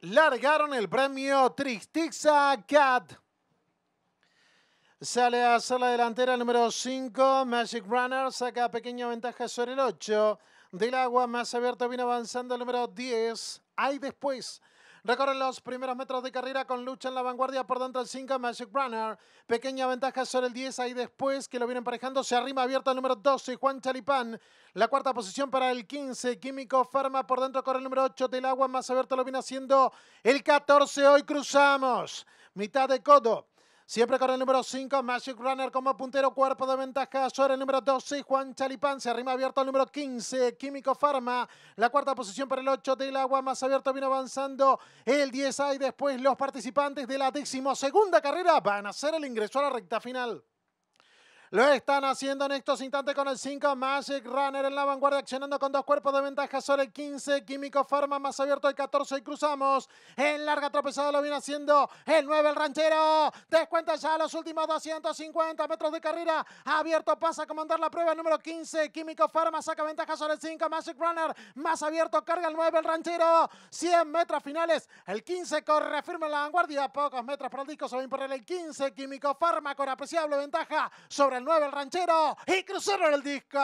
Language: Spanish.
largaron el premio Tristixa Cat. Sale a hacer la delantera el número 5, Magic Runner, saca pequeña ventaja sobre el 8. Del agua más abierto viene avanzando el número 10. Ahí después Recorren los primeros metros de carrera con lucha en la vanguardia por dentro del 5 Magic Runner. Pequeña ventaja sobre el 10 ahí después que lo viene emparejando. Se arrima abierto el número 12 Juan Chalipán. La cuarta posición para el 15 Químico Farma por dentro corre el número 8 del agua. Más abierto lo viene haciendo el 14. Hoy cruzamos. Mitad de codo. Siempre con el número 5, Magic Runner como puntero, cuerpo de ventaja. Sobre el número 12, Juan Chalipán. Se arrima abierto al número 15, Químico Farma. La cuarta posición para el 8 del agua. Más abierto viene avanzando el 10 y después los participantes de la décimo segunda carrera van a hacer el ingreso a la recta final. Lo están haciendo en estos instantes con el 5 Magic Runner en la vanguardia, accionando con dos cuerpos de ventaja sobre el 15. Químico Farma más abierto el 14 y cruzamos. En larga tropezada lo viene haciendo el 9, el ranchero. Descuenta ya los últimos 250 metros de carrera. Abierto pasa a comandar la prueba el número 15. Químico Farma saca ventaja sobre el 5 Magic Runner. Más abierto carga el 9, el ranchero. 100 metros finales. El 15 corre firme en la vanguardia. Pocos metros para el disco. Se va a el 15. Químico Farma con apreciable ventaja sobre el el Nuevo el ranchero y cruzaron el disco.